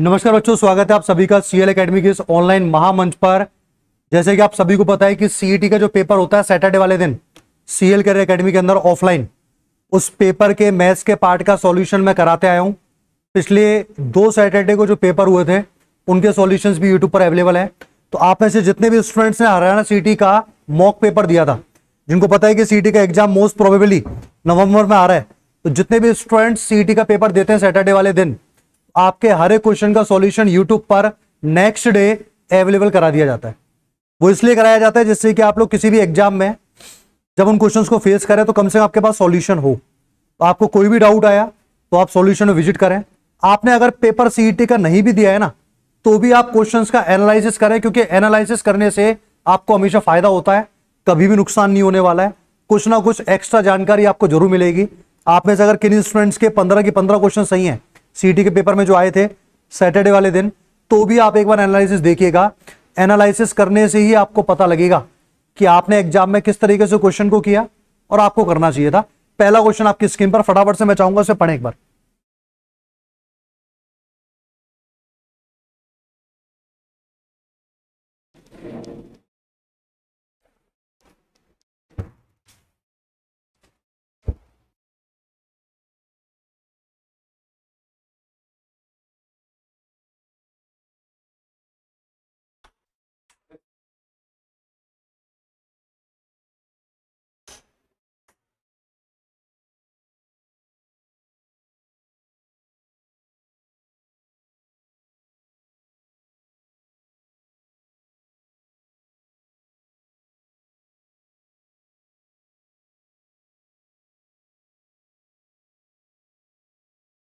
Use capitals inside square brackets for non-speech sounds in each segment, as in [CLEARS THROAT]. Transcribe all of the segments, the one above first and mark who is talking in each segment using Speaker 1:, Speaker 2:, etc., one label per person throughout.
Speaker 1: नमस्कार बच्चों स्वागत है आप सभी का सीएल एकेडमी के इस ऑनलाइन महामंच पर जैसे कि आप सभी को पता है कि सीईटी e का जो पेपर होता है सैटरडे वाले दिन सीएल करियर एकेडमी के अंदर ऑफलाइन उस पेपर के मैथ्स के पार्ट का सॉल्यूशन मैं कराते आया हूं पिछले दो सैटरडे को जो पेपर हुए थे उनके सोल्यूशन भी यूट्यूब पर अवेलेबल है तो आप में से जितने भी स्टूडेंट्स ने हरियाणा सीटी e का मॉक पेपर दिया था जिनको पता है कि सीटी e का एग्जाम मोस्ट प्रोबेबली नवंबर में आ रहा है तो जितने भी स्टूडेंट्स सीटी का पेपर देते हैं सैटरडे वाले दिन आपके हर एक क्वेश्चन का सॉल्यूशन यूट्यूब पर नेक्स्ट डे अवेलेबल करा दिया जाता है वो इसलिए कराया जाता है जिससे कि आप लोग किसी भी एग्जाम में जब उन क्वेश्चंस को फेस करें तो कम से कम आपके पास सॉल्यूशन हो तो आपको कोई भी डाउट आया तो आप सॉल्यूशन में विजिट करें आपने अगर पेपर सीईटी e का नहीं भी दिया है ना तो भी आप क्वेश्चंस का एनालिसिस करें क्योंकि एनालिसिस करने से आपको हमेशा फायदा होता है कभी भी नुकसान नहीं होने वाला है कुछ ना कुछ एक्स्ट्रा जानकारी आपको जरूर मिलेगी आप में से अगर किन स्टूडेंट्स के पंद्रह की पंद्रह क्वेश्चन सही हैं सीटी के पेपर में जो आए थे सैटरडे वाले दिन तो भी आप एक बार एनालिसिस देखिएगा एनालिसिस करने से ही आपको पता लगेगा कि आपने एग्जाम में किस तरीके से क्वेश्चन को किया और आपको करना चाहिए था पहला क्वेश्चन आपकी स्क्रीन पर फटाफट से मैं चाहूंगा उसे पढ़े एक बार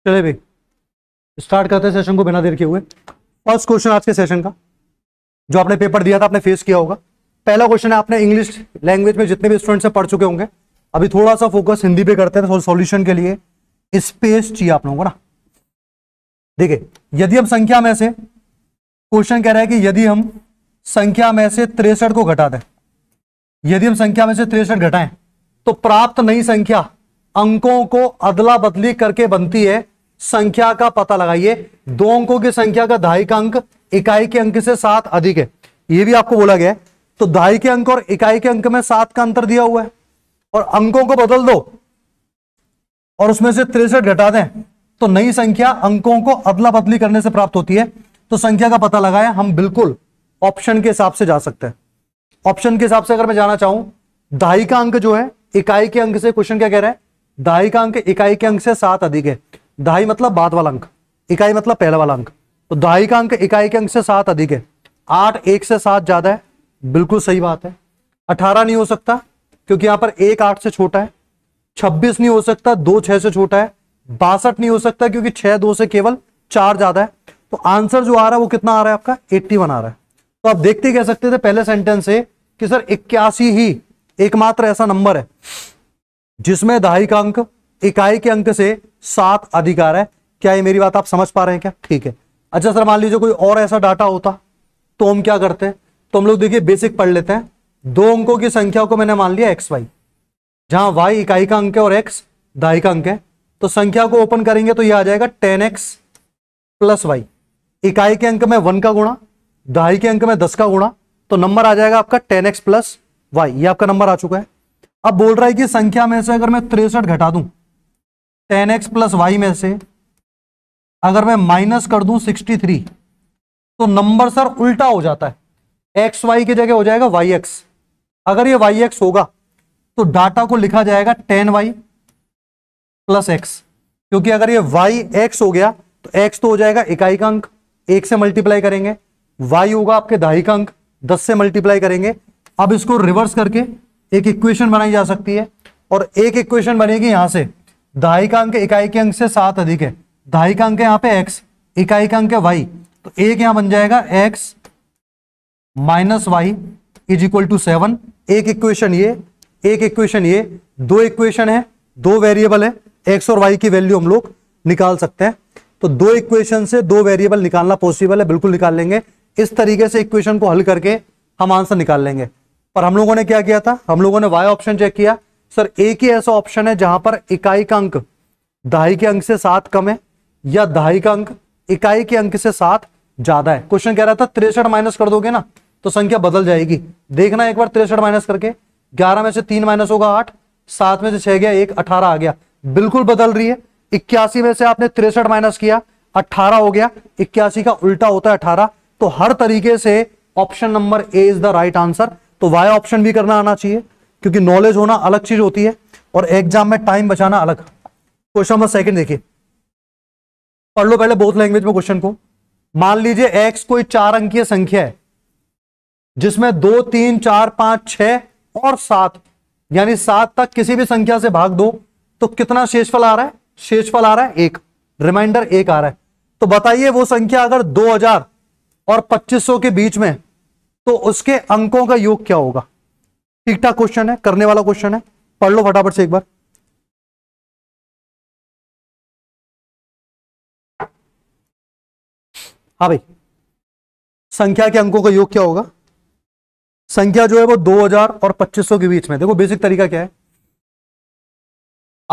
Speaker 2: चले भाई स्टार्ट करते हैं सेशन को बिना देर
Speaker 1: के हुए फर्स्ट क्वेश्चन आज के सेशन का जो आपने पेपर दिया था आपने फेस किया होगा पहला क्वेश्चन है आपने इंग्लिश लैंग्वेज में जितने भी स्टूडेंट्स पढ़ चुके होंगे अभी थोड़ा सा फोकस हिंदी पे करते हैं सॉल्यूशन तो के लिए स्पेस चाहिए आप लोगों को ना देखिए यदि हम संख्या में से क्वेश्चन कह रहा है कि यदि हम संख्या में से तिरसठ को घटा दें यदि हम संख्या में से तिरसठ घटाएं तो प्राप्त नई संख्या अंकों को अदला बदली करके बनती है संख्या का पता लगाइए दो अंकों की संख्या का दहाई का अंक इकाई के अंक से सात अधिक है यह भी आपको बोला गया तो दहाई के अंक और इकाई के अंक में सात का अंतर दिया हुआ है और अंकों को बदल दो और उसमें से तिरसठ घटा दें तो नई संख्या अंकों को अदला बदली करने से प्राप्त होती है तो संख्या का पता लगाया हम बिल्कुल ऑप्शन के हिसाब से जा सकते हैं ऑप्शन के हिसाब से अगर मैं जाना चाहूं दहाई का अंक जो है इकाई के अंक से क्वेश्चन क्या कह रहा है दहाई का अंक इकाई के अंक से सात अधिक है दहाई मतलब बाद वाला अंक इकाई मतलब पहला वाला अंक तो दहाई का अंक इकाई के अंक से सात अधिक है आठ एक से सात ज्यादा है बिल्कुल सही बात है अठारह नहीं हो सकता क्योंकि यहां पर एक आठ से छोटा है छब्बीस नहीं हो सकता दो छह से छोटा है बासठ नहीं हो सकता क्योंकि छह दो से केवल चार ज्यादा है तो आंसर जो आ रहा है वो कितना आ रहा है आपका एट्टी वन आ रहा है तो आप देखते कह सकते थे पहले सेंटेंस से कि सर इक्यासी ही एकमात्र ऐसा नंबर है जिसमें दहाई का अंक इकाई के अंक से सात अधिकार है क्या ये मेरी बात आप समझ पा रहे हैं क्या ठीक है अच्छा सर मान लीजिए कोई और ऐसा डाटा होता तो हम क्या करते हैं तो हम लोग देखिए बेसिक पढ़ लेते हैं दो अंकों की संख्या को मैंने मान लिया एक्स वाई जहां वाई इकाई का अंक है और एक्स दाई का अंक है तो संख्या को ओपन करेंगे तो यह आ जाएगा टेन एक्स प्लस वाई इकाई के अंक में वन का गुणा दहाई के अंक में दस का गुणा तो नंबर आ जाएगा आपका टेन एक्स प्लस वाई ये आपका नंबर आ चुका है अब बोल रहा है कि संख्या में से अगर मैं तिरसठ घटा दूं टेन एक्स प्लस वाई में से अगर मैं माइनस कर दूं 63 तो नंबर सर उल्टा हो जाता है एक्स वाई की जगह हो जाएगा वाई एक्स अगर ये वाई एक्स होगा तो डाटा को लिखा जाएगा टेन वाई प्लस एक्स क्योंकि अगर ये वाई एक्स हो गया तो एक्स तो हो जाएगा इकाई का अंक एक से मल्टीप्लाई करेंगे वाई होगा आपके दहाई का अंक दस से मल्टीप्लाई करेंगे अब इसको रिवर्स करके एक इक्वेशन बनाई जा सकती है और एक इक्वेशन बनेगी यहां से दहाई का अंक इकाई के अंक से सात अधिक है दहाई का अंक यहां पे एक्स इकाई का अंक है वाई तो एक यहां बन जाएगा X minus Y is equal to seven एक इक्वेशन ये एक इक्वेशन ये दो इक्वेशन है दो वेरिएबल है एक्स और वाई की वैल्यू हम लोग निकाल सकते हैं तो दो इक्वेशन से दो वेरिएबल निकालना पॉसिबल है बिल्कुल निकाल लेंगे इस तरीके से इक्वेशन को हल करके हम आंसर निकाल लेंगे पर हम लोगों ने क्या किया था हम लोगों ने वाई ऑप्शन चेक किया सर एक ही ऐसा ऑप्शन है जहां पर इकाई का अंक दहाई के अंक से सात कम है या दहाई का अंक इकाई के अंक से सात ज्यादा है क्वेश्चन कह रहा था तिरसठ माइनस कर दोगे ना तो संख्या बदल जाएगी देखना एक बार तिरसठ माइनस करके ग्यारह में से तीन माइनस होगा आठ सात में से छह गया एक अठारह आ गया बिल्कुल बदल रही है इक्यासी में से आपने तिरसठ माइनस किया अठारह हो गया इक्यासी का उल्टा होता है अठारह तो हर तरीके से option number A is the right answer तो वाई ऑप्शन भी करना आना चाहिए क्योंकि नॉलेज होना अलग चीज होती है और एग्जाम में टाइम बचाना अलग क्वेश्चन नंबर सेकंड देखिए पढ़ लो पहले बोथ लैंग्वेज में क्वेश्चन को मान लीजिए एक्स कोई चार अंकीय संख्या है जिसमें दो तीन चार पांच छ और सात यानी सात तक किसी भी संख्या से भाग दो तो कितना शेषफल आ रहा है शेषफल आ रहा है एक रिमाइंडर एक आ रहा है तो बताइए वो संख्या अगर 2000 और 2500 के बीच में तो उसके अंकों का योग क्या होगा ठीक ठाक क्वेश्चन है करने वाला क्वेश्चन है पढ़ लो फटाफट से एक बार
Speaker 2: हाँ भाई संख्या के अंकों का योग क्या होगा संख्या जो है
Speaker 1: वो 2000 और 2500 के बीच में देखो बेसिक तरीका क्या है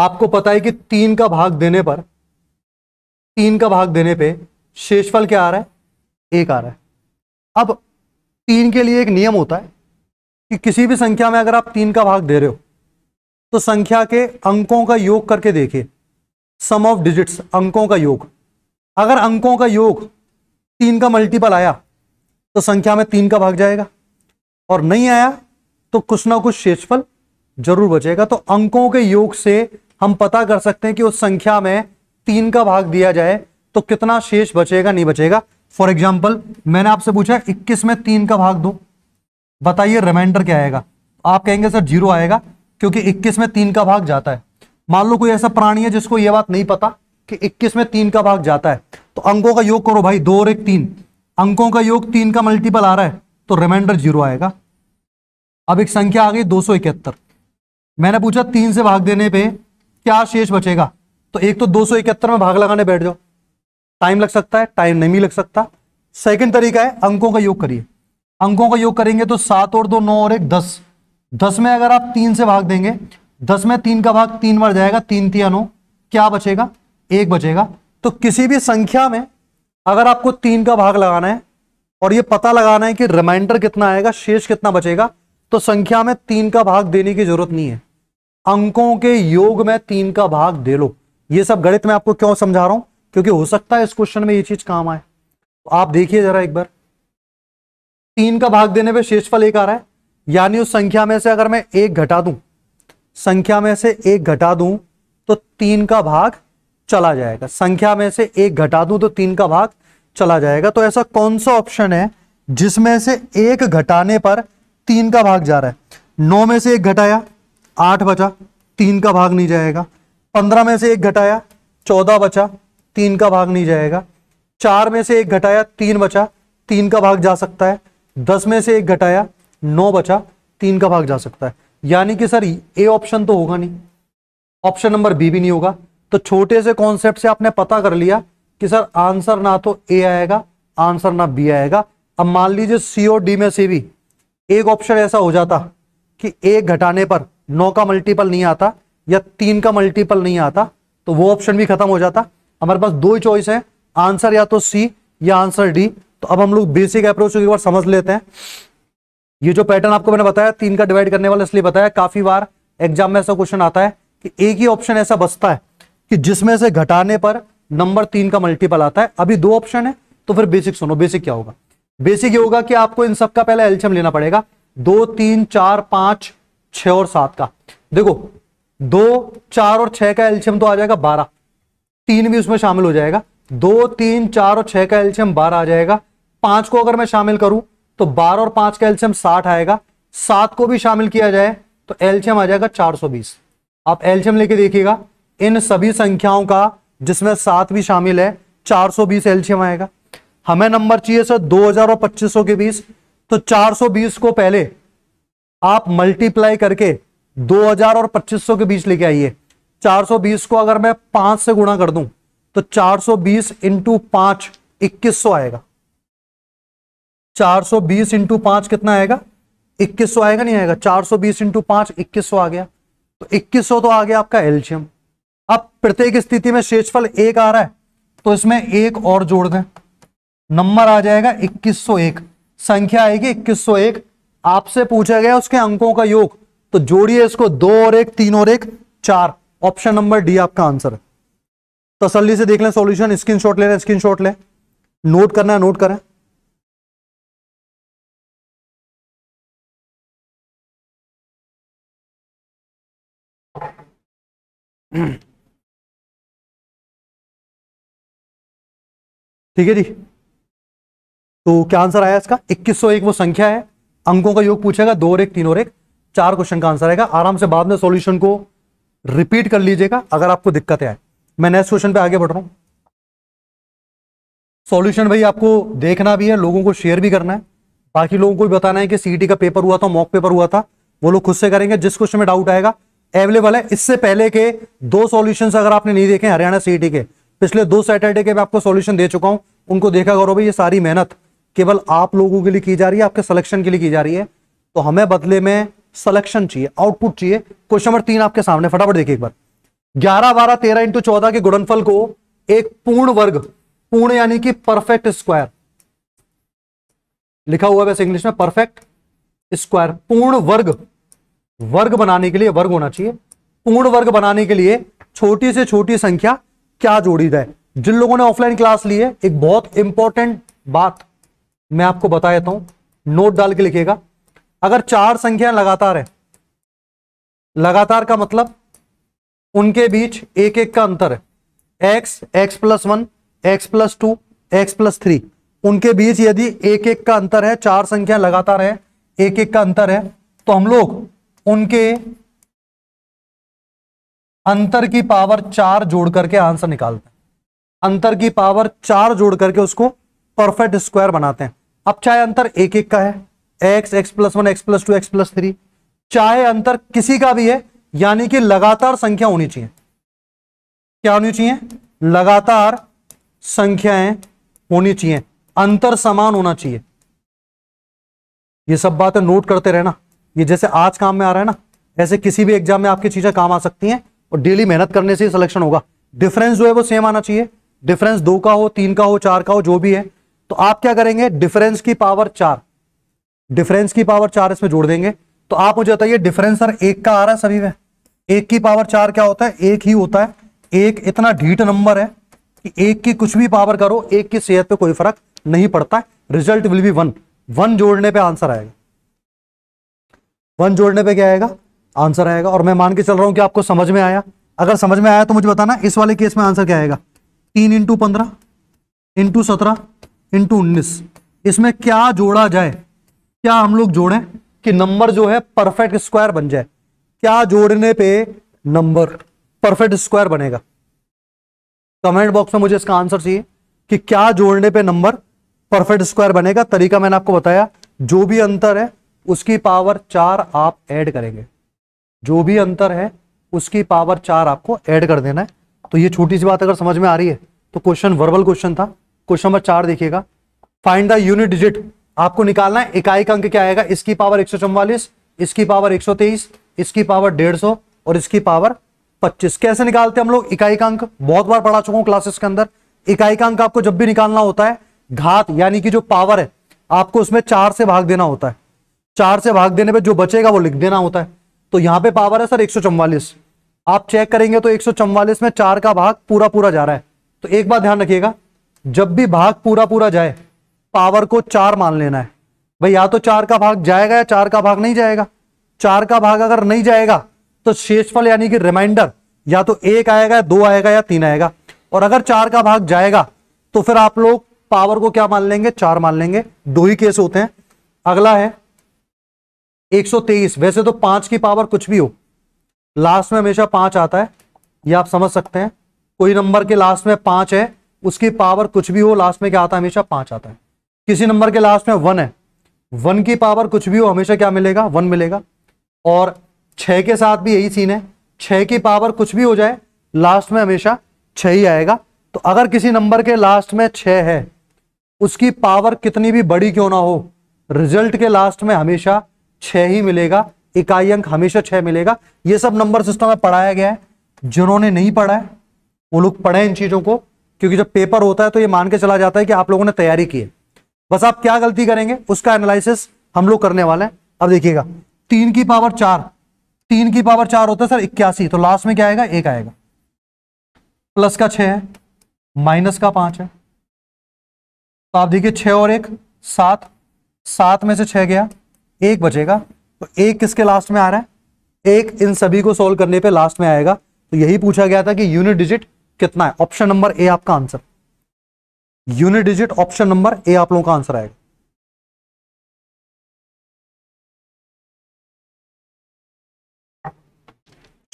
Speaker 1: आपको पता है कि तीन का भाग देने पर तीन का भाग देने पे शेषफल क्या आ रहा है एक आ रहा है अब तीन के लिए एक नियम होता है कि किसी भी संख्या में अगर आप तीन का भाग दे रहे हो तो संख्या के अंकों का योग करके देखिए सम ऑफ डिजिट्स अंकों का योग अगर अंकों का योग तीन का मल्टीपल आया तो संख्या में तीन का भाग जाएगा और नहीं आया तो कुछ ना कुछ शेषफल जरूर बचेगा तो अंकों के योग से हम पता कर सकते हैं कि उस संख्या में तीन का भाग दिया जाए तो कितना शेष बचेगा नहीं बचेगा फॉर एग्जाम्पल मैंने आपसे पूछा इक्कीस में तीन का भाग दो बताइए रिमाइंडर क्या आएगा आप कहेंगे सर जीरो आएगा क्योंकि 21 में तीन का भाग जाता है मान लो कोई ऐसा प्राणी है जिसको यह बात नहीं पता कि 21 में तीन का भाग जाता है तो अंकों का योग करो भाई दो और एक तीन अंकों का योग तीन का मल्टीपल आ रहा है तो रिमाइंडर जीरो आएगा अब एक संख्या आ गई दो मैंने पूछा तीन से भाग देने पे क्या शेष बचेगा तो एक तो दो में भाग लगाने बैठ जाओ टाइम लग सकता है टाइम नहीं लग सकता सेकंड तरीका है अंकों का योग करिए अंकों का योग करेंगे तो सात और दो नौ और एक दस दस में अगर आप तीन से भाग देंगे दस में तीन का भाग तीन बार जाएगा तीन तीन नौ क्या बचेगा एक बचेगा तो किसी भी संख्या में अगर आपको तीन का भाग लगाना है और ये पता लगाना है कि रिमाइंडर कितना आएगा शेष कितना बचेगा तो संख्या में तीन का भाग देने की जरूरत नहीं है अंकों के योग में तीन का भाग दे लो ये सब गणित में आपको क्यों समझा रहा हूं क्योंकि हो सकता है इस क्वेश्चन में ये चीज काम आए तो आप देखिए जरा एक बार तीन का भाग देने पे शेषफल एक आ रहा है यानी उस संख्या में से अगर मैं एक घटा दूं संख्या में से एक घटा दूं तो तीन का भाग चला जाएगा संख्या में से एक घटा दूं तो तीन का भाग चला जाएगा तो ऐसा कौन सा ऑप्शन है जिसमें से एक घटाने पर तीन का भाग जा रहा है नौ में से एक घटाया आठ बचा तीन का भाग नहीं जाएगा पंद्रह में से एक घटाया चौदह बचा तीन का भाग नहीं जाएगा चार में से एक घटाया तीन बचा तीन का भाग जा सकता है दस में से एक घटाया नौ बचा तीन का भाग जा सकता है यानी कि सर ए ऑप्शन तो होगा नहीं ऑप्शन नंबर बी भी नहीं होगा तो छोटे से कॉन्सेप्ट से आपने पता कर लिया कि सर आंसर ना तो ए आएगा आंसर ना बी आएगा अब मान लीजिए सी और डी में से भी एक ऑप्शन ऐसा हो जाता कि ए घटाने पर नौ का मल्टीपल नहीं आता या तीन का मल्टीपल नहीं आता तो वो ऑप्शन भी खत्म हो जाता हमारे पास दो ही चॉइस है आंसर या तो सी या आंसर डी तो अब हम लोग बेसिक अप्रोच एक बार समझ लेते हैं ये जो पैटर्न आपको मैंने बताया तीन का डिवाइड करने वाला इसलिए बताया काफी बार एग्जाम में ऐसा क्वेश्चन आता है कि एक ही ऑप्शन ऐसा बचता है कि जिसमें से घटाने पर नंबर तीन का मल्टीपल आता है अभी दो ऑप्शन है तो फिर बेसिक सुनो बेसिक क्या होगा बेसिक ये होगा कि आपको इन सबका पहले एल्शियम लेना पड़ेगा दो तीन चार पांच छ और सात का देखो दो चार और छह का एल्शियम तो आ जाएगा बारह तीन भी उसमें शामिल हो जाएगा दो तीन चार और छह का एल्शियम बारह आ जाएगा पांच को अगर मैं शामिल करूं तो बारह और पांच का एल्शियम साठ आएगा सात को भी शामिल किया जाए तो एल्शियम आ जाएगा चार सौ बीस आप एल्शियम लेके देखिएगा इन सभी संख्याओं का जिसमें सात भी शामिल है चार सौ बीस एल्शियम आएगा हमें नंबर चाहिए सर दो हजार और पच्चीस सौ के बीच तो चार सौ बीस को पहले आप मल्टीप्लाई करके दो हजार और पच्चीस सौ के बीच लेके आइए चार सौ बीस को अगर मैं पांच से गुणा कर दूं तो चार सौ बीस इंटू पांच इक्कीस सौ आएगा चार सौ बीस इंटू पांच कितना आएगा इक्कीस सौ आएगा नहीं आएगा चार सौ बीस इंटू पांच इक्कीस सौ आ गया तो इक्कीस सौ तो आ गया आपका एल्शियम अब प्रत्येक स्थिति में शेषफल एक आ रहा है तो इसमें एक और जोड़ दें नंबर आ जाएगा इक्कीस सौ एक संख्या आएगी इक्कीस सौ एक आपसे पूछा गया उसके अंकों का योग तो जोड़िए इसको दो और एक तीन और एक चार ऑप्शन नंबर डी आपका आंसर है तसल्ली से देख लें स्क्रीन शॉट ले रहे स्क्रीन शॉट ले नोट
Speaker 2: करना है नोट करें [CLEARS THROAT] ठीक है जी तो
Speaker 1: क्या आंसर आया इसका 2101 वो संख्या है अंकों का योग पूछेगा दो और एक तीन और एक चार क्वेश्चन का आंसर आएगा आराम से बाद में सॉल्यूशन को रिपीट कर लीजिएगा अगर आपको दिक्कत आए मैं नेक्स्ट क्वेश्चन पे आगे बढ़ रहा हूं सॉल्यूशन भाई आपको देखना भी है लोगों को शेयर भी करना है बाकी लोगों को भी बताना है कि सीईटी का पेपर हुआ था मॉक पेपर हुआ था वो लोग खुद से करेंगे जिस क्वेश्चन में डाउट आएगा अवेलेबल है इससे पहले के दो सोल्यूशन अगर आपने नहीं देखे हरियाणा सीईटी के पिछले दो सैटरडे के मैं आपको सोल्यूशन दे चुका हूं उनको देखा करो भाई ये सारी मेहनत केवल आप लोगों के लिए की जा रही है आपके सिलेक्शन के लिए की जा रही है तो हमें बदले में सिलेक्शन चाहिए आउटपुट चाहिए क्वेश्चन नंबर तीन आपके सामने फटाफट देखिए एक बार ग्यारह बारह तेरह इंटू चौदह के गुणनफल को एक पूर्ण वर्ग पूर्ण यानी कि परफेक्ट स्क्वायर लिखा हुआ वैसे इंग्लिश में परफेक्ट स्क्वायर पूर्ण वर्ग वर्ग बनाने के लिए वर्ग होना चाहिए पूर्ण वर्ग बनाने के लिए छोटी से छोटी संख्या क्या जोड़ी जाए जिन लोगों ने ऑफलाइन क्लास ली है एक बहुत इंपॉर्टेंट बात मैं आपको बता देता हूं नोट डाल के लिखेगा अगर चार संख्या लगातार है लगातार का मतलब उनके बीच एक एक का अंतर है X X plus one X plus two X plus three उनके बीच यदि एक एक का अंतर है चार संख्या लगातार है एक एक का अंतर है तो हम लोग उनके अंतर की पावर चार जोड़ करके आंसर निकालते हैं अंतर की पावर चार जोड़ करके उसको परफेक्ट स्क्वायर बनाते हैं अब चाहे अंतर एक एक का है X X plus one X plus two X plus three चाहे अंतर किसी का भी है यानी कि लगातार संख्या होनी चाहिए क्या होनी चाहिए लगातार संख्याएं होनी चाहिए अंतर समान होना चाहिए ये सब बातें नोट करते रहना ये जैसे आज काम में आ रहा है ना ऐसे किसी भी एग्जाम में आपकी चीजें काम आ सकती हैं और डेली मेहनत करने से ही सिलेक्शन होगा डिफरेंस जो है वो सेम आना चाहिए डिफरेंस दो का हो तीन का हो चार का हो जो भी है तो आप क्या करेंगे डिफरेंस की पावर चार डिफरेंस की पावर चार इसमें जोड़ देंगे तो आप मुझे बताइए डिफरेंस सर एक का आ रहा है सभी में एक की पावर चार क्या होता है एक ही होता है एक इतना ढीट नंबर है कि एक की कुछ भी पावर करो एक की सेहत पर कोई फर्क नहीं पड़ता result will be one one जोड़ने पर आंसर आएगा वन जोड़ने पे क्या आएगा आंसर आएगा और मैं मान के चल रहा हूं कि आपको समझ में आया अगर समझ में आया तो मुझे बताना इस वाले केस में आंसर क्या आएगा तीन इंटू पंद्रह इंटू सत्रह इंटू उन्नीस इसमें क्या जोड़ा जाए क्या हम लोग जोड़ें कि नंबर जो है परफेक्ट स्क्वायर बन जाए क्या जोड़ने पे नंबर परफेक्ट स्क्वायर बनेगा कमेंट बॉक्स में मुझे इसका आंसर चाहिए कि क्या जोड़ने पे नंबर परफेक्ट स्क्वायर बनेगा तरीका मैंने आपको बताया जो भी अंतर है उसकी पावर चार आप ऐड करेंगे जो भी अंतर है उसकी पावर चार आपको ऐड कर देना है तो ये छोटी सी बात अगर समझ में आ रही है तो क्वेश्चन वर्बल क्वेश्चन था क्वेश्चन नंबर चार देखिएगा फाइंड द यूनिट डिजिट आपको निकालना है इकाई का अंक क्या आएगा इसकी पावर एक इसकी पावर एक इसकी पावर डेढ़ और इसकी पावर पच्चीस कैसे निकालते हैं हम लोग इकाई का अंक बहुत बार पढ़ा चुका हूं क्लासेस के अंदर इकाई का अंक आपको जब भी निकालना होता है घात यानी कि जो पावर है आपको उसमें चार से भाग देना होता है चार से भाग देने पे जो बचेगा वो लिख देना होता है तो यहाँ पे पावर है सर एक आप चेक करेंगे तो एक में चार का भाग पूरा पूरा जा रहा है तो एक बार ध्यान रखिएगा जब भी भाग पूरा पूरा जाए पावर को चार मान लेना है भाई या तो चार का भाग जाएगा या चार का भाग नहीं जाएगा चार का भाग अगर नहीं जाएगा तो शेषफल यानी कि रिमाइंडर या तो एक आएगा दो आएगा या तीन आएगा और अगर चार का भाग जाएगा तो फिर आप लोग पावर को क्या मान लेंगे चार मान लेंगे दो ही केस होते हैं अगला है 123 वैसे तो पांच की पावर कुछ भी हो लास्ट में हमेशा पांच आता है ये आप समझ सकते हैं कोई नंबर के लास्ट में पांच है उसकी पावर कुछ भी हो लास्ट में क्या आता है हमेशा पांच आता है किसी नंबर के लास्ट में वन है वन की पावर कुछ भी हो हमेशा क्या मिलेगा वन मिलेगा और छः के साथ भी यही सीन है छः की पावर कुछ भी हो जाए लास्ट में हमेशा छ ही आएगा तो अगर किसी नंबर के लास्ट में छः है उसकी पावर कितनी भी बड़ी क्यों ना हो रिजल्ट के लास्ट में हमेशा छह ही मिलेगा इकाई अंक हमेशा छह मिलेगा ये सब नंबर सिस्टम में पढ़ाया गया है जिन्होंने नहीं पढ़ा है वो लोग पढ़े इन चीज़ों को क्योंकि जब पेपर होता है तो ये मान के चला जाता है कि आप लोगों ने तैयारी की है बस आप क्या गलती करेंगे उसका एनालिसिस हम लोग करने वाले हैं अब देखिएगा तीन की पावर चार तीन की पावर चार होता है सर इक्यासी तो लास्ट में क्या आएगा एक आएगा प्लस का छ है माइनस का पांच है तो आप देखिए छ और एक सात सात में से छह गया एक बचेगा तो एक किसके लास्ट में आ रहा है एक इन सभी को सोल्व करने पे लास्ट में आएगा तो यही पूछा गया था कि यूनिट डिजिट कितना है ऑप्शन नंबर ए आपका answer unit digit option number
Speaker 2: A आप लोगों का आंसर आएगा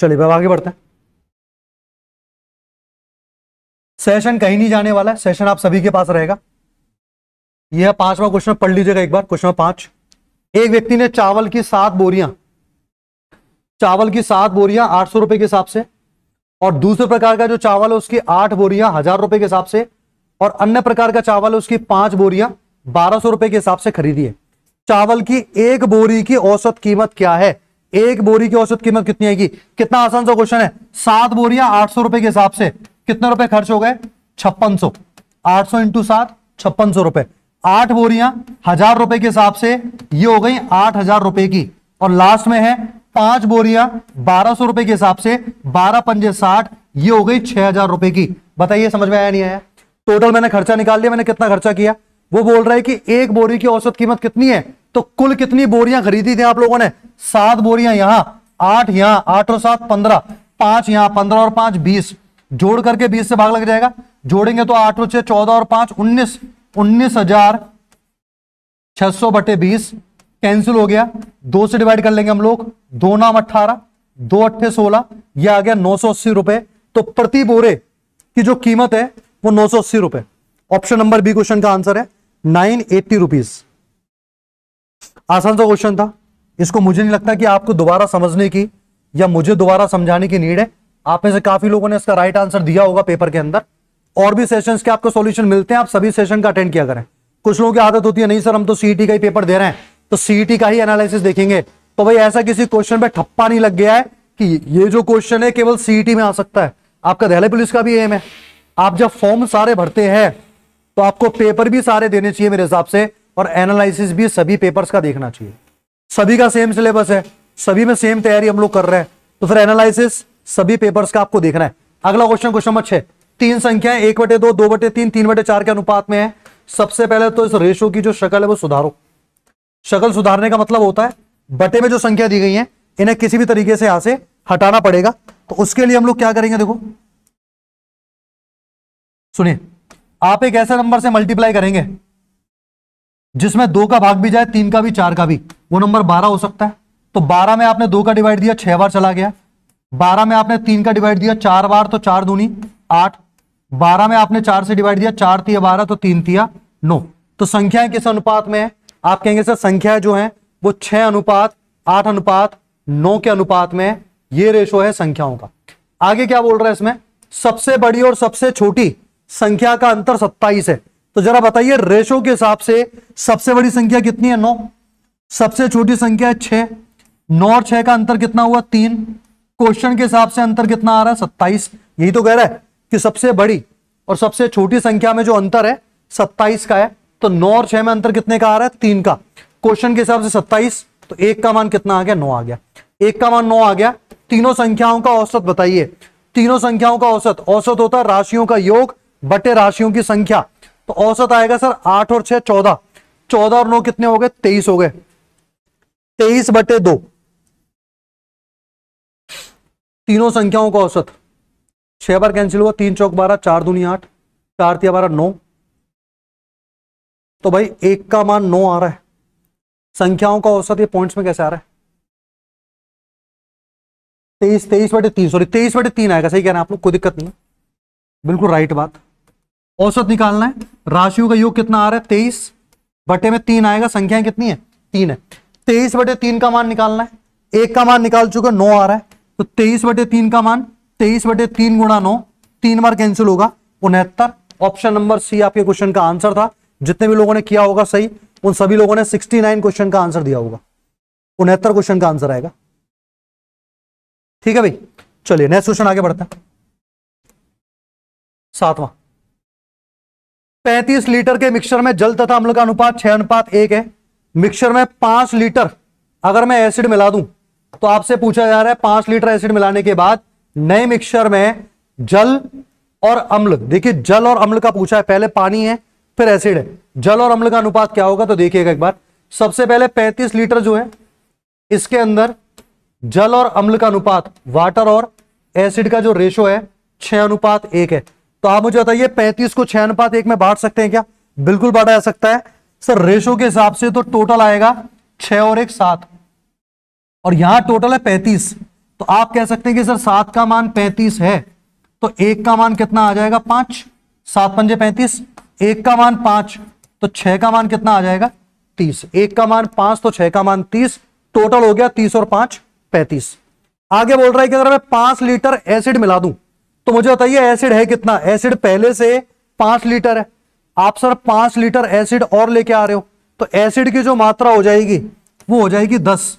Speaker 2: चलिए भाई आगे बढ़ते हैं
Speaker 1: सेशन कहीं नहीं जाने वाला है सेशन आप सभी के पास रहेगा यह पांचवा क्वेश्चन पढ़ लीजिएगा एक बार क्वेश्चन पांच एक व्यक्ति ने चावल की सात बोरियां चावल की सात बोरियां आठ सौ रुपए के हिसाब से और दूसरे प्रकार का जो चावल है उसकी आठ बोरियां हजार रुपए के हिसाब से और अन्य प्रकार का चावल है उसकी पांच बोरियां बारह सौ रुपए के हिसाब से खरीदी है चावल की एक बोरी की औसत कीमत क्या है एक बोरी की औसत कीमत कितनी आएगी कितना आसान सा क्वेश्चन है सात बोरियां आठ सौ रुपए के हिसाब से कितने रुपए खर्च हो गए छप्पन सौ आठ सौ इंटू सात छप्पन सौ रुपए आठ बोरियां हजार रुपए के हिसाब से ये हो गई आठ हजार रुपए की और लास्ट में है पांच बोरियां बारह सौ रुपए के हिसाब से बारह पंजे साठ ये हो गई छह हजार रुपए की बताइए समझ में आया नहीं आया टोटल मैंने खर्चा निकाल लिया मैंने कितना खर्चा किया वो बोल रहा है कि एक बोरी की औसत कीमत कितनी है तो कुल कितनी बोरियां खरीदी थी आप लोगों ने सात बोरियां यहां आठ यहां आठ और सात पंद्रह पांच यहां पंद्रह और पांच बीस जोड़ करके बीस से भाग लग जाएगा जोड़ेंगे तो आठ और छह चौदह और पांच उन्नीस उन्नीस हजार छह सौ बटे बीस कैंसिल हो गया दो से डिवाइड कर लेंगे हम लोग दो नाम अट्ठारह दो अट्ठे सोलह यह आ गया नौ सौ अस्सी रुपए तो प्रति बोरे की जो कीमत है वो नौ सौ अस्सी रुपए ऑप्शन नंबर बी क्वेश्चन का आंसर है नाइन एट्टी रुपीज आसान सा क्वेश्चन था इसको मुझे नहीं लगता कि आपको दोबारा समझने की या मुझे दोबारा समझाने की नीड है आप में से काफी लोगों ने इसका राइट आंसर दिया होगा पेपर के अंदर और भी सेशन के आपको सोल्यूशन मिलते हैं आप सभी सेशन का अटेंड किया करें कुछ लोगों की आदत होती है नहीं सर हम तो सीईटी e का ही पेपर दे रहे हैं तो सीईटी e का ही एनालिसिस देखेंगे तो भाई ऐसा किसी क्वेश्चन पे ठप्पा नहीं लग गया है कि ये जो क्वेश्चन है केवल सीईटी e में आ सकता है आपका दहली पुलिस का भी एम है आप जब फॉर्म सारे भरते हैं तो आपको पेपर भी सारे देने चाहिए मेरे हिसाब से और एनालिसिस भी सभी पेपर्स का देखना चाहिए सभी का सेम सिलेबस है सभी में सेम तैयारी हम लोग कर रहे हैं तो फिर एनालिसिस सभी पेपर्स का आपको देखना है अगला क्वेश्चन क्वेश्चन नंबर छह तीन संख्याएं एक बटे दो दो बटे तीन तीन बटे चार के अनुपात में है सबसे पहले तो इस रेशो की जो शक्ल है वो सुधारो शक्ल सुधारने का मतलब होता है बटे में जो संख्या दी गई है इन्हें किसी भी तरीके से यहां से हटाना पड़ेगा तो उसके लिए हम लोग क्या करेंगे देखो सुनिए आप एक ऐसे नंबर से मल्टीप्लाई करेंगे जिसमें दो का भाग भी जाए तीन का भी चार का भी वो नंबर बारह हो सकता है तो बारह में आपने दो का डिवाइड दिया छह बार चला गया बारह में आपने तीन का डिवाइड दिया चार बार तो चार दूनी आठ बारह में आपने चार से डिवाइड दिया चार थी बारह तो तीन तिया नौ तो संख्या किस अनुपात में है आप कहेंगे सर संख्या जो है वो छह अनुपात आठ अनुपात नौ के अनुपात में ये रेशो है संख्याओं का आगे क्या बोल रहा है इसमें सबसे बड़ी और सबसे छोटी संख्या का अंतर सत्ताईस है तो जरा बताइए रेशो के हिसाब से सबसे बड़ी संख्या कितनी है नौ सबसे छोटी संख्या है छह नौ और छह का अंतर कितना हुआ तीन क्वेश्चन के हिसाब से अंतर कितना आ रहा है सत्ताईस यही तो कह रहा है कि सबसे बड़ी और सबसे छोटी संख्या में जो अंतर है सत्ताईस का है तो नौ और छह में अंतर कितने का आ रहा है तीन का क्वेश्चन के हिसाब से सत्ताईस तो एक का मान कितना आ गया नौ आ गया एक का मान नौ आ गया तीनों संख्याओं का औसत बताइए तीनों संख्याओं का औसत औसत होता है राशियों का योग बटे राशियों की संख्या तो औसत आएगा सर आठ और छह चौदह चौदह और नौ कितने हो गए तेईस हो गए तेईस बटे दो तीनों संख्याओं का औसत छह बार कैंसिल हुआ तीन चौक बारह चार दूनी आठ चार तिया बारह नौ तो भाई एक का मान नौ आ रहा है संख्याओं का औसत ये पॉइंट्स में कैसे आ रहा है तेईस तेईस बटे तीन सॉरी तेईस बटे तीन आएगा सही कह रहे हैं आप लोग कोई दिक्कत नहीं बिल्कुल राइट बात औसत निकालना है राशियों का योग कितना आ रहा है तेईस बटे में तीन आएगा संख्याएं कितनी है तीन है तेईस बटे तीन का मान निकालना है एक का मान निकाल चुके नौ आ रहा है तो तेईस बटे तीन का मान तेईस बटे तीन गुणा नौ तीन बार कैंसिल होगा उनहत्तर ऑप्शन नंबर सी आपके क्वेश्चन का आंसर था जितने भी लोगों ने किया होगा सही उन सभी लोगों ने सिक्सटी नाइन क्वेश्चन का आंसर दिया होगा उनहत्तर क्वेश्चन का आंसर आएगा ठीक है भाई चलिए नेक्स्ट क्वेश्चन आगे बढ़ते हैं सातवां पैंतीस लीटर के मिक्सर में जल तथा अम्ल का अनुपात छह अनुपात एक है मिक्सर में पांच लीटर अगर मैं एसिड मिला दूं तो आपसे पूछा जा रहा है पांच लीटर एसिड मिलाने के बाद नए मिक्सचर में जल और अम्ल देखिए जल और अम्ल का पूछा है पहले पानी है फिर एसिड है जल और अम्ल का अनुपात क्या होगा तो देखिएगा एक बार सबसे पहले 35 लीटर जो है इसके अंदर जल और अम्ल का अनुपात वाटर और एसिड का जो रेशो है छह अनुपात एक है तो आप मुझे बताइए पैंतीस को छह अनुपात एक में बांट सकते हैं क्या बिल्कुल बांटा जा सकता है सर रेशो के हिसाब से तो टोटल आएगा छह और एक सात और यहां टोटल है पैंतीस तो आप कह सकते हैं कि सर सात का मान पैंतीस है तो एक का मान कितना आ जाएगा पांच सात पंजे पैंतीस एक का मान पांच तो छह का मान कितना आ जाएगा तीस एक का मान पांच तो छह का मान तीस टोटल हो गया तीस और पांच पैंतीस आगे बोल रहा है कि अगर मैं पांच लीटर एसिड मिला दूं तो मुझे बताइए एसिड है कितना एसिड पहले से पांच लीटर है आप सर पांच लीटर एसिड और लेके आ रहे हो तो एसिड की जो मात्रा हो जाएगी वो हो जाएगी दस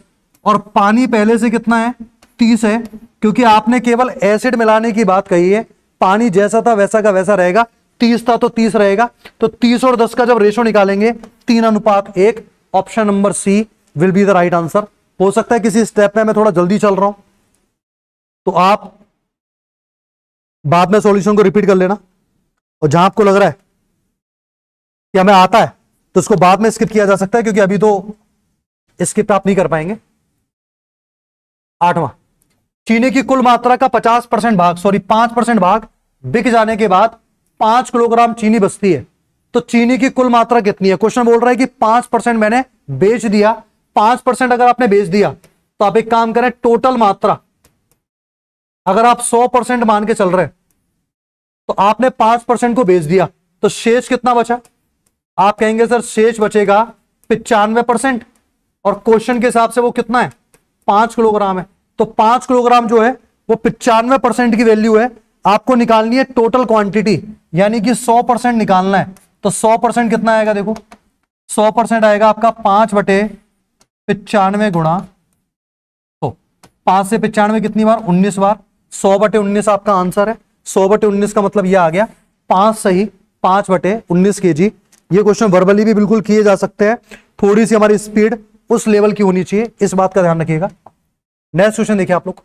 Speaker 1: और पानी पहले से कितना है तीस है क्योंकि आपने केवल एसिड मिलाने की बात कही है पानी जैसा था वैसा का वैसा रहेगा तीस था तो तीस रहेगा तो तीस और दस का जब रेशो निकालेंगे तीन अनुपात एक option number C will be the right answer हो सकता है किसी स्टेप में मैं थोड़ा जल्दी चल रहा हूं तो आप बाद में सॉल्यूशन को रिपीट कर लेना और जहां आपको लग रहा है कि हमें आता है तो इसको बाद में स्किप किया जा सकता है क्योंकि अभी तो स्किप आप नहीं कर पाएंगे आठवां चीनी की कुल मात्रा का पचास परसेंट भाग सॉरी पांच परसेंट भाग बिक जाने के बाद पांच किलोग्राम चीनी बचती है तो चीनी की कुल मात्रा कितनी है क्वेश्चन बोल रहा है कि पांच परसेंट मैंने बेच दिया पांच परसेंट अगर आपने बेच दिया तो आप एक काम करें टोटल मात्रा अगर आप सौ परसेंट मान के चल रहे तो आपने पांच परसेंट को बेच दिया तो शेष कितना बचा आप कहेंगे सर शेष बचेगा पिचानवे परसेंट और क्वेश्चन के हिसाब से वो कितना है पांच किलोग्राम है तो पांच किलोग्राम जो है वो पिचानवे परसेंट की वैल्यू है आपको निकालनी है टोटल क्वांटिटी यानी कि सौ परसेंट निकालना है तो सौ परसेंट कितना आएगा देखो सौ परसेंट आएगा आपका पांच बटे पिचानवे गुणा तो पांच से पिचानवे कितनी बार उन्नीस बार सौ बटे उन्नीस आपका आंसर है सौ बटे उन्नीस का मतलब यह आ गया पांच सही पांच बटे उन्नीस के जी ये क्वेश्चन वर्बली भी बिल्कुल किए जा सकते हैं थोड़ी सी हमारी स्पीड उस लेवल की होनी चाहिए इस बात का ध्यान रखिएगा नेक्स्ट क्वेश्चन देखिए आप लोग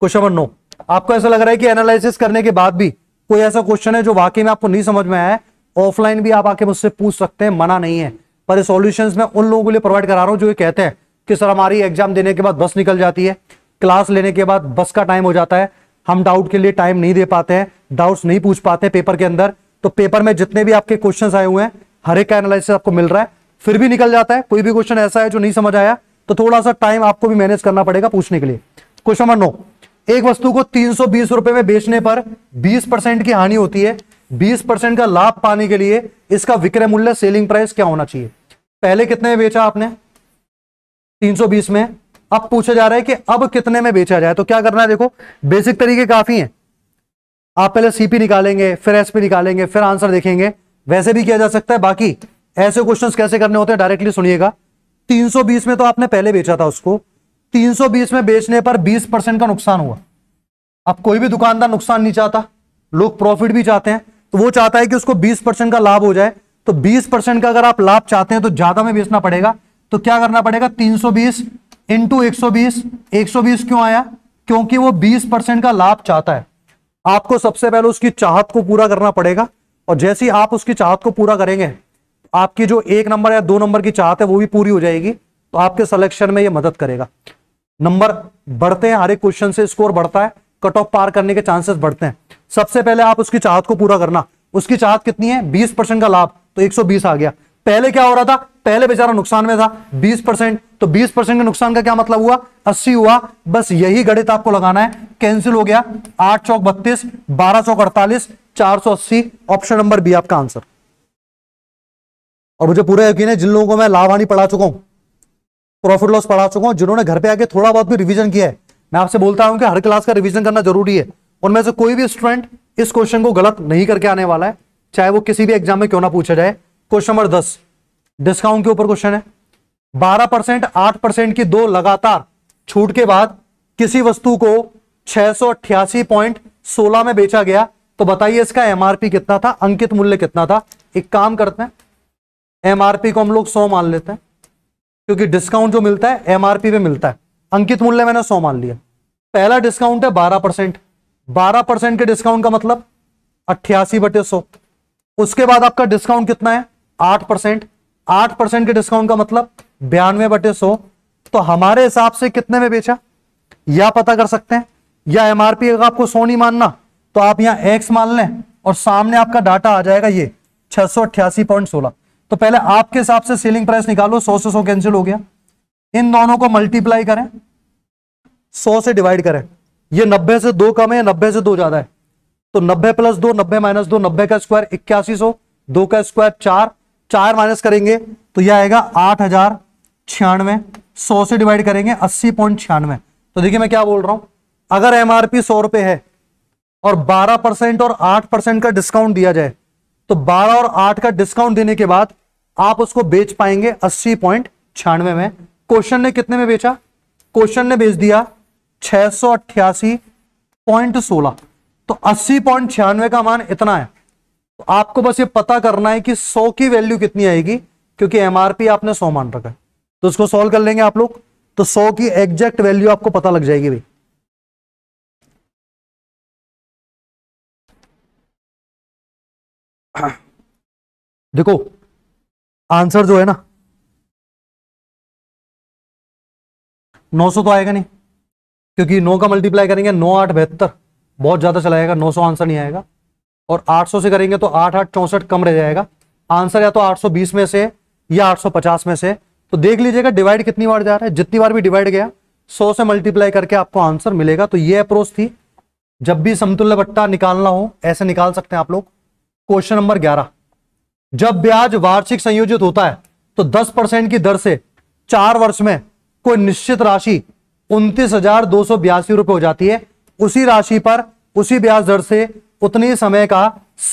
Speaker 1: क्वेश्चन नंबर नो आपको ऐसा लग रहा है कि एनालिसिस करने के बाद भी कोई ऐसा क्वेश्चन है जो वाकई में आपको नहीं समझ में आया है ऑफलाइन भी आप आके मुझसे पूछ सकते हैं मना नहीं है पर सॉल्यूशंस में उन लोगों के लिए प्रोवाइड करा रहा हूँ जो ये कहते हैं कि सर हमारी एग्जाम देने के बाद बस निकल जाती है क्लास लेने के बाद बस का टाइम हो जाता है हम डाउट के लिए टाइम नहीं दे पाते हैं डाउट्स नहीं पूछ पाते पेपर के अंदर तो पेपर में जितने भी आपके क्वेश्चन आए हुए हैं हर एक का एनालिसिस आपको मिल रहा है फिर भी निकल जाता है कोई भी क्वेश्चन ऐसा है जो नहीं समझ आया तो थोड़ा सा टाइम आपको भी मैनेज करना पड़ेगा पूछने के लिए क्वेश्चन नंबर नौ एक वस्तु को तीन सौ बीस रुपए में बेचने पर बीस परसेंट की हानि होती है बीस परसेंट का लाभ पाने के लिए इसका विक्रय मूल्य सेलिंग प्राइस क्या होना चाहिए पहले कितने में बेचा आपने 320 में अब पूछा जा रहा है कि अब कितने में बेचा जाए तो क्या करना है देखो बेसिक तरीके काफी हैं आप पहले सीपी निकालेंगे फिर एसपी निकालेंगे फिर आंसर देखेंगे वैसे भी किया जा सकता है बाकी ऐसे क्वेश्चंस कैसे करने होते हैं डायरेक्टली सुनिएगा 320 में तो आपने पहले बेचा था उसको 320 में बेचने पर 20 परसेंट का नुकसान हुआ अब कोई भी दुकानदार नुकसान नहीं चाहता लोग प्रॉफिट भी चाहते हैं तो वो चाहता है कि उसको 20 परसेंट का लाभ हो जाए तो 20 परसेंट का अगर आप लाभ चाहते हैं तो ज्यादा में बेचना पड़ेगा तो क्या करना पड़ेगा 320 सौ बीस इंटू क्यों आया क्योंकि वो बीस का लाभ चाहता है आपको सबसे पहले उसकी चाहत को पूरा करना पड़ेगा और जैसी आप उसकी चाहत को पूरा करेंगे आपकी जो एक नंबर या दो नंबर की चाहत है वो भी पूरी हो जाएगी तो आपके सिलेक्शन में ये मदद करेगा नंबर बढ़ते हैं हर एक क्वेश्चन से स्कोर बढ़ता है कट ऑफ पार करने के चांसेस बढ़ते हैं सबसे पहले आप उसकी चाहत को पूरा करना उसकी चाहत कितनी है बीस परसेंट का लाभ तो 120 आ गया पहले क्या हो रहा था पहले बेचारा नुकसान में था 20 परसेंट तो 20 परसेंट के नुकसान का क्या मतलब हुआ 80 हुआ बस यही गणित आपको लगाना है कैंसिल हो गया आठ चौक बत्तीस बारह चौक अड़तालीस चार सौ अस्सी ऑप्शन नंबर बी आपका आंसर और मुझे पूरा यकीन है जिन लोगों को मैं लाभ हानि पढ़ा चुका हूँ प्रॉफिट लॉस पढ़ा चुका हूं जिन्होंने घर पे आके थोड़ा बहुत भी रिवीजन किया है मैं आपसे बोलता हूं कि हर क्लास का रिवीजन करना जरूरी है उनमें से कोई भी स्टूडेंट इस क्वेश्चन को गलत नहीं करके आने वाला है चाहे वो किसी भी एग्जाम में क्यों ना पूछा जाए क्वेश्चन नंबर दस डिस्काउंट के ऊपर क्वेश्चन है बारह परसेंट आठ परसेंट की दो लगातार छूट के बाद किसी वस्तु को छह में बेचा गया तो बताइए इसका एमआरपी कितना था अंकित मूल्य कितना था एक काम करते हैं एमआरपी को हम लोग सौ मान लेते हैं क्योंकि डिस्काउंट जो मिलता है एमआरपी पे मिलता है अंकित मूल्य मैंने सौ मान लिया पहला डिस्काउंट है बारह परसेंट बारह परसेंट के डिस्काउंट का मतलब अट्ठासी बटे सौ उसके बाद आपका डिस्काउंट कितना है आठ परसेंट आठ परसेंट के डिस्काउंट का मतलब बयानवे बटे सौ तो हमारे हिसाब से कितने में बेचा या पता कर सकते हैं या एमआरपी अगर आपको सौ नहीं मानना तो आप यहां एक्स मान लें और सामने आपका डाटा आ जाएगा ये छह सौ अट्ठासी पॉइंट सोलह तो पहले आपके हिसाब से सेलिंग प्राइस निकालो सौ से सौ कैंसिल हो गया इन दोनों को मल्टीप्लाई करें सौ से डिवाइड करें ये नब्बे से दो कम है नब्बे से दो ज्यादा है तो नब्बे प्लस दो नब्बे माइनस दो नब्बे का स्क्वायर इक्यासी सौ दो का स्क्वायर चार चार माइनस करेंगे तो यह आएगा आठ हजार छियानवे सौ से डिवाइड करेंगे अस्सी पॉइंट छियानवे तो देखिए मैं क्या बोल रहा हूं अगर एमआरपी सौ रुपए है और बारह परसेंट और आठ परसेंट का डिस्काउंट दिया जाए तो 12 और 8 का डिस्काउंट देने के बाद आप उसको बेच पाएंगे अस्सी पॉइंट छियानवे में क्वेश्चन ने कितने में बेचा क्वेश्चन ने बेच दिया छह सौ अट्ठासी पॉइंट सोलह तो अस्सी पॉइंट छियानवे का मान इतना है तो आपको बस ये पता करना है कि सौ की वैल्यू कितनी आएगी क्योंकि एमआरपी आपने सौ मान रखा है तो उसको सोल्व कर लेंगे आप लोग तो सौ की एग्जैक्ट वैल्यू आपको पता लग जाएगी भाई
Speaker 2: देखो आंसर जो है ना 900 तो
Speaker 1: आएगा नहीं क्योंकि 9 का मल्टीप्लाई करेंगे नौ आठ बेहतर बहुत ज्यादा चला जाएगा 900 आंसर नहीं आएगा और 800 से करेंगे तो आठ आठ चौसठ कम रह जाएगा आंसर या तो 820 में से या 850 में से तो देख लीजिएगा डिवाइड कितनी बार जा रहा है जितनी बार भी डिवाइड गया 100 से मल्टीप्लाई करके आपको आंसर मिलेगा तो ये अप्रोच थी जब भी समतुल्य बट्टा निकालना हो ऐसे निकाल सकते हैं आप लोग क्वेश्चन नंबर ग्यारह जब ब्याज वार्षिक संयोजित होता है तो 10 परसेंट की दर से चार वर्ष में कोई निश्चित राशि उन्तीस हजार दो सौ बयासी रुपए हो जाती है उसी राशि पर उसी ब्याज दर से उतनी समय का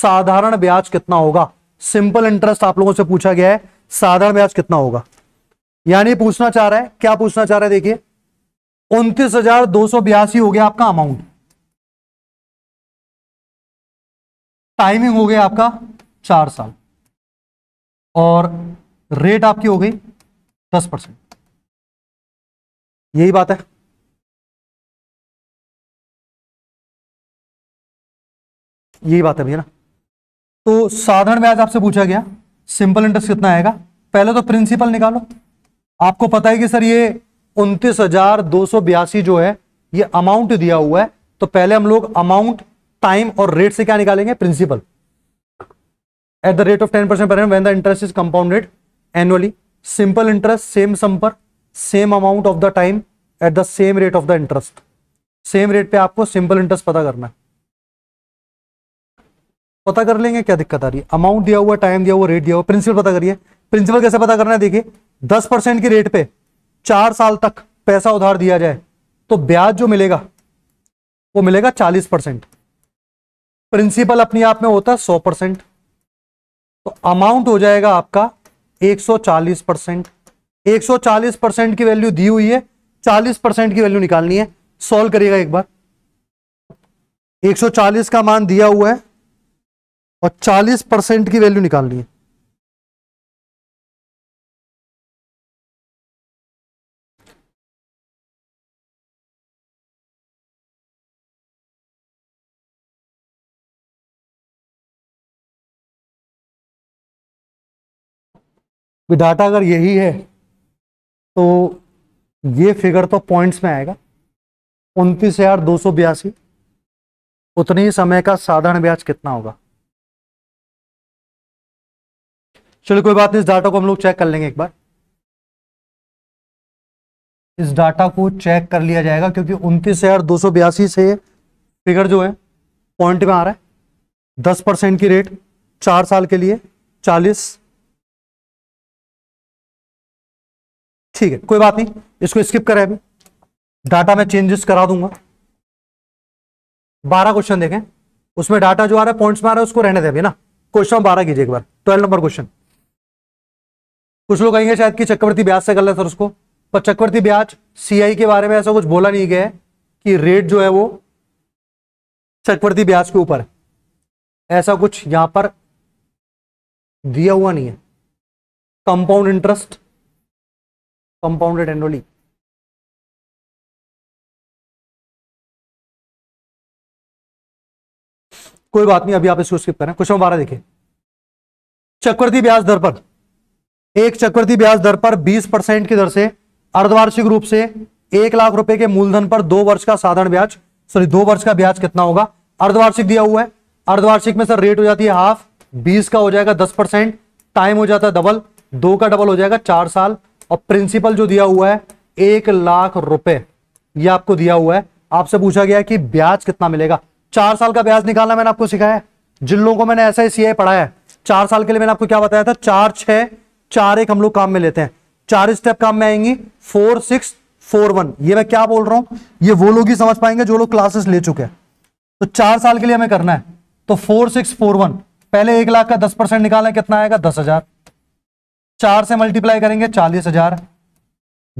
Speaker 1: साधारण ब्याज कितना होगा सिंपल इंटरेस्ट आप लोगों से पूछा गया है साधारण ब्याज कितना होगा यानी पूछना चाह रहा है क्या पूछना चाह रहा है देखिए उन्तीस हजार दो सौ बयासी हो गया आपका अमाउंट
Speaker 2: टाइमिंग हो गया आपका चार साल और रेट आपकी हो गई दस परसेंट यही बात है
Speaker 1: यही बात है भैया ना तो साधारण ब्याज आपसे पूछा गया सिंपल इंटरेस्ट कितना आएगा पहले तो प्रिंसिपल निकालो आपको पता है कि सर ये उनतीस हजार दो सौ बयासी जो है ये अमाउंट दिया हुआ है तो पहले हम लोग अमाउंट टाइम और रेट से क्या निकालेंगे principal at the rate of ten percent पर when the interest is compounded annually simple interest same sum पर same amount of the time at the same rate of the interest same rate पे आपको simple interest पता करना पता कर लेंगे क्या दिक्कत आ रही है अमाउंट दिया हुआ टाइम दिया हुआ रेट दिया हुआ प्रिंसिपल पता करिए प्रिंसिपल कैसे पता करना है देखिए दस परसेंट की रेट पे चार साल तक पैसा उधार दिया जाए तो ब्याज जो मिलेगा वो मिलेगा चालीस परसेंट प्रिंसिपल अपने आप में होता है सौ परसेंट तो अमाउंट हो जाएगा आपका 140 परसेंट 140 परसेंट की वैल्यू दी हुई है 40 परसेंट की वैल्यू निकालनी है सॉल्व करिएगा एक बार 140 का मान दिया हुआ है और 40 परसेंट की वैल्यू निकालनी है डाटा अगर यही है तो ये फिगर तो पॉइंट्स में आएगा उनतीस हजार दो सौ बयासी उतने ही समय का
Speaker 2: साधारण ब्याज कितना होगा चलो कोई बात नहीं इस
Speaker 1: डाटा को हम लोग चेक कर लेंगे एक बार इस डाटा को चेक कर लिया जाएगा क्योंकि उनतीस हजार दो सौ बयासी से फिगर जो है पॉइंट में आ रहा है दस परसेंट की रेट चार साल के लिए चालीस
Speaker 2: ठीक है कोई बात नहीं इसको स्किप करें अभी
Speaker 1: डाटा में चेंजेस करा दूंगा बारह क्वेश्चन देखें उसमें डाटा जो आ रहा है पॉइंट्स में आ रहा है उसको रहने दे अभी ना क्वेश्चन बारह कीजिए एक बार ट्वेल्व नंबर क्वेश्चन कुछ लोग कहेंगे शायद कि चक्रवर्ती ब्याज से कर है सर उसको पर चक्रवर्ती ब्याज सीआई के बारे में ऐसा कुछ बोला नहीं गया है कि रेट जो है वो चक्रवर्ती ब्याज के ऊपर है ऐसा कुछ यहां पर दिया हुआ नहीं है
Speaker 2: कंपाउंड इंटरेस्ट compounded annually.
Speaker 1: कोई बात नहीं अभी आप इसको स्किप करें क्वेश्चन बारह देखिए चक्रवर्ती ब्याज दर पर एक चक्रवर्ती ब्याज दर पर 20 परसेंट की दर से अर्धवार्षिक रूप से एक लाख रुपए के मूलधन पर दो वर्ष का साधारण ब्याज सॉरी दो वर्ष का ब्याज कितना होगा अर्धवार्षिक दिया हुआ है अर्धवार्षिक में सर रेट हो जाती है हाफ बीस का हो जाएगा दस परसेंट टाइम हो जाता है डबल दो का डबल हो जाएगा चार साल और प्रिंसिपल जो दिया हुआ है एक लाख रुपए ये आपको दिया हुआ है आपसे पूछा गया कि ब्याज कितना मिलेगा चार साल का ब्याज निकालना मैंने आपको सिखाया जिन लोगों को मैंने ऐसा ही सीए पढ़ाया है चार साल के लिए मैंने आपको क्या बताया था चार छ चार एक हम लोग काम में लेते हैं चार स्टेप काम में आएंगी फोर सिक्स फोर वन ये मैं क्या बोल रहा हूं ये वो लोग ही समझ पाएंगे जो लोग क्लासेस ले चुके हैं तो चार साल के लिए हमें करना है तो फोर सिक्स फोर वन पहले एक लाख का दस परसेंट निकालना कितना आएगा दस हजार चार से मल्टीप्लाई करेंगे चालीस हजार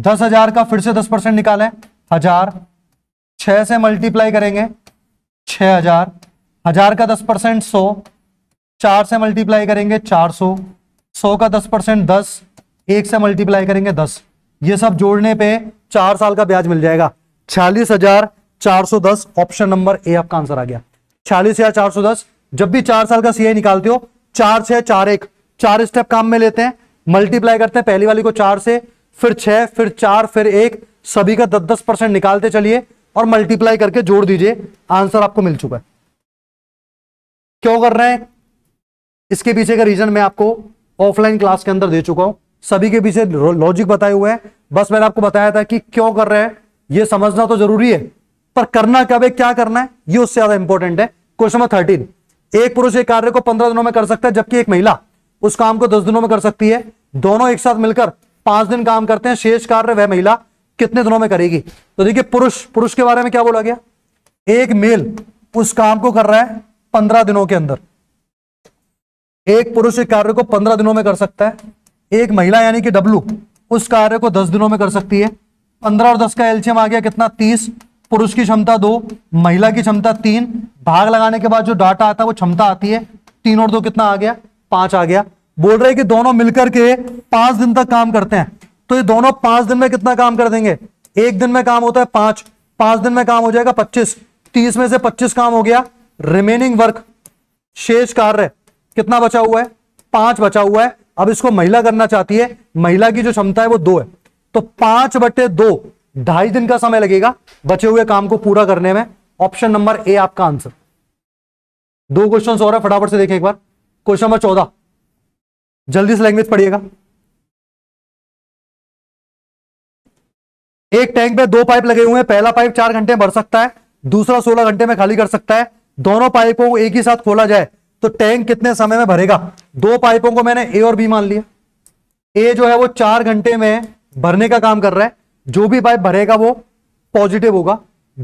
Speaker 1: दस हजार का फिर से दस परसेंट निकालें हजार छह से मल्टीप्लाई करेंगे छह हजार हजार का दस परसेंट सौ चार से मल्टीप्लाई करेंगे चार सौ सौ का दस परसेंट दस एक से मल्टीप्लाई करेंगे दस ये सब जोड़ने पे चार साल का ब्याज मिल जाएगा छियालीस हजार चार सौ दस ऑप्शन नंबर ए आपका आंसर आ गया छियालीस हजार चार सौ दस जब भी चार साल का सीए निकालते हो चार छह चार एक चार स्टेप काम में लेते हैं मल्टीप्लाई करते हैं पहली वाली को चार से फिर छह फिर चार फिर एक सभी का दस दस परसेंट निकालते चलिए और मल्टीप्लाई करके जोड़ दीजिए आंसर आपको मिल चुका है क्यों कर रहे हैं इसके पीछे का रीजन मैं आपको ऑफलाइन क्लास के अंदर दे चुका हूं सभी के पीछे लॉजिक बताए हुए हैं बस मैंने आपको बताया था कि क्यों कर रहे हैं यह समझना तो जरूरी है पर करना कब है क्या करना है यह उससे ज्यादा इंपॉर्टेंट है क्वेश्चन नंबर थर्टीन एक पुरुष एक कार्य को पंद्रह दिनों में कर सकता है जबकि एक महिला उस काम को दस दिनों में कर सकती है दोनों एक साथ मिलकर पांच दिन काम करते हैं शेष कार्य वह महिला कितने दिनों में करेगी तो देखिए पुरुष पुरुष के बारे में क्या बोला गया एक मेल उस काम को कर रहा है पंद्रह दिनों के अंदर एक पुरुष एक कार्य को पंद्रह दिनों में कर सकता है एक महिला यानी कि डब्लू उस कार्य को दस दिनों में कर सकती है पंद्रह और दस का एल्शियम आ गया कितना तीस पुरुष की क्षमता दो महिला की क्षमता तीन भाग लगाने के बाद जो डाटा आता है वो क्षमता आती है तीन और दो कितना आ गया पांच आ गया बोल रहे कि दोनों मिलकर के पांच दिन तक काम करते हैं तो ये दोनों पांच दिन में कितना काम कर देंगे एक दिन में काम होता है पांच पांच दिन में काम हो जाएगा पच्चीस तीस में से पच्चीस काम हो गया रिमेनिंग वर्क शेष कार्य कितना बचा हुआ है पांच बचा हुआ है अब इसको महिला करना चाहती है महिला की जो क्षमता है वो दो है तो पांच बटे दो ढाई दिन का समय लगेगा बचे हुए काम को पूरा करने में ऑप्शन नंबर ए आपका आंसर दो क्वेश्चन और है फटाफट से देखें एक बार क्वेश्चन नंबर चौदह जल्दी से लैंग्वेज पढ़िएगा
Speaker 2: एक टैंक में दो पाइप लगे
Speaker 1: हुए हैं पहला पाइप चार घंटे में भर सकता है दूसरा सोलह घंटे में खाली कर सकता है दोनों पाइपों को एक ही साथ खोला जाए तो टैंक कितने समय में भरेगा दो पाइपों को मैंने ए और बी मान लिया ए जो है वो चार घंटे में भरने का काम कर रहा है जो भी पाइप भरेगा वो पॉजिटिव होगा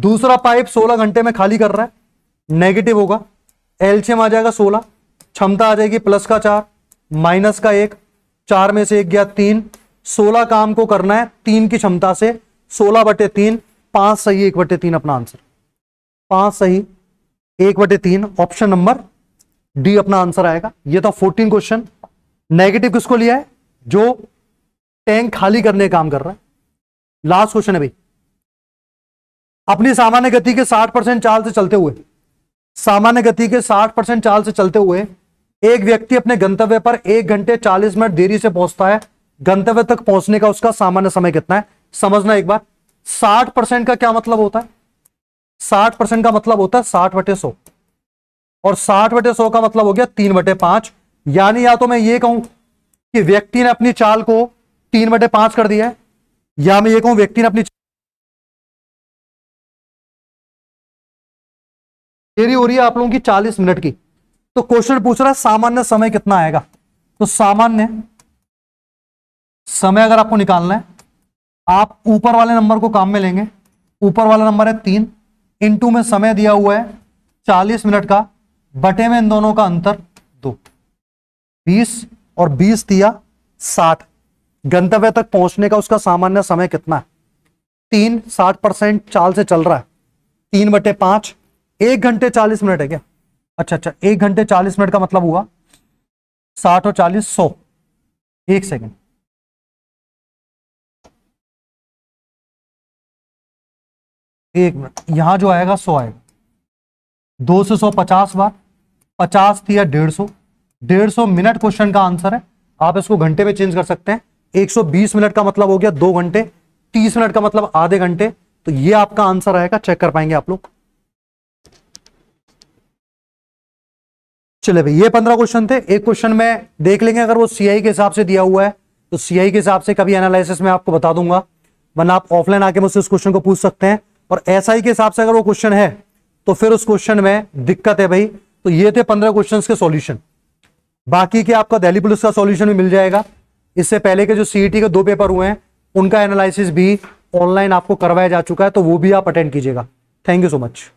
Speaker 1: दूसरा पाइप सोलह घंटे में खाली कर रहा है नेगेटिव होगा एल्शियम आ जाएगा सोलह क्षमता आ जाएगी प्लस का चार माइनस का एक चार में से एक गया तीन सोलह काम को करना है तीन की क्षमता से सोलह बटे तीन पांच सही एक बटे तीन अपना आंसर पांच सही एक बटे तीन ऑप्शन नंबर डी अपना आंसर आएगा ये था फोर्टीन क्वेश्चन नेगेटिव किसको लिया है जो टैंक खाली करने काम कर रहा है लास्ट क्वेश्चन है भाई अपनी सामान्य गति के साठ परसेंट चाल से चलते हुए सामान्य गति के साठ परसेंट चाल से चलते हुए एक व्यक्ति अपने गंतव्य पर एक घंटे चालीस मिनट देरी से पहुंचता है गंतव्य तक पहुंचने का उसका सामान्य समय कितना है समझना एक बार साठ परसेंट का क्या मतलब होता है साठ परसेंट का मतलब होता है साठ बटे सौ और साठ बटे सौ का मतलब हो गया तीन बटे पांच यानी या तो मैं ये कहूं कि व्यक्ति ने अपनी चाल को तीन बटे पांच कर दिया है या मैं ये कहूं व्यक्ति ने अपनी
Speaker 2: देरी हो रही है आप लोगों की चालीस मिनट
Speaker 1: की तो क्वेश्चन पूछ रहा है सामान्य समय कितना आएगा तो सामान्य समय अगर आपको निकालना है आप ऊपर वाले नंबर को काम में लेंगे ऊपर वाला नंबर है तीन इंटू में समय दिया हुआ है चालीस मिनट का बटे में इन दोनों का अंतर दो बीस और बीस दिया साठ गंतव्य तक पहुंचने का उसका सामान्य समय कितना है तीन साठ परसेंट चाल से चल रहा है तीन बटे पांच एक घंटे चालीस मिनट है क्या अच्छा अच्छा एक घंटे चालीस मिनट का मतलब हुआ साठ और चालीस सौ एक सेकेंड एक मिनट यहां जो आएगा सौ आएगा दो से सौ पचास बार पचास थी या डेढ़ सौ डेढ़ सौ मिनट क्वेश्चन का आंसर है आप इसको घंटे में चेंज कर सकते हैं एक सौ बीस मिनट का मतलब हो गया दो घंटे तीस मिनट का मतलब आधे घंटे तो ये आपका आंसर आएगा चेक कर पाएंगे आप लोग चले भाई ये पंद्रह क्वेश्चन थे एक क्वेश्चन में देख लेंगे अगर वो सीआई के हिसाब से दिया हुआ है तो सीआई के हिसाब से कभी एनालिसिस में आपको बता दूंगा वरना आप ऑफलाइन आके मुझसे उस क्वेश्चन को पूछ सकते हैं और एसआई के हिसाब से अगर वो क्वेश्चन है तो फिर उस क्वेश्चन में दिक्कत है भाई तो ये थे पंद्रह क्वेश्चन के सोल्यूशन बाकी के आपका दिल्ली पुलिस का सोल्यूशन भी मिल जाएगा इससे पहले के जो सीईटी e के दो पेपर हुए हैं उनका एनालिसिस भी ऑनलाइन आपको करवाया जा चुका है तो वो भी आप अटेंड कीजिएगा थैंक यू सो मच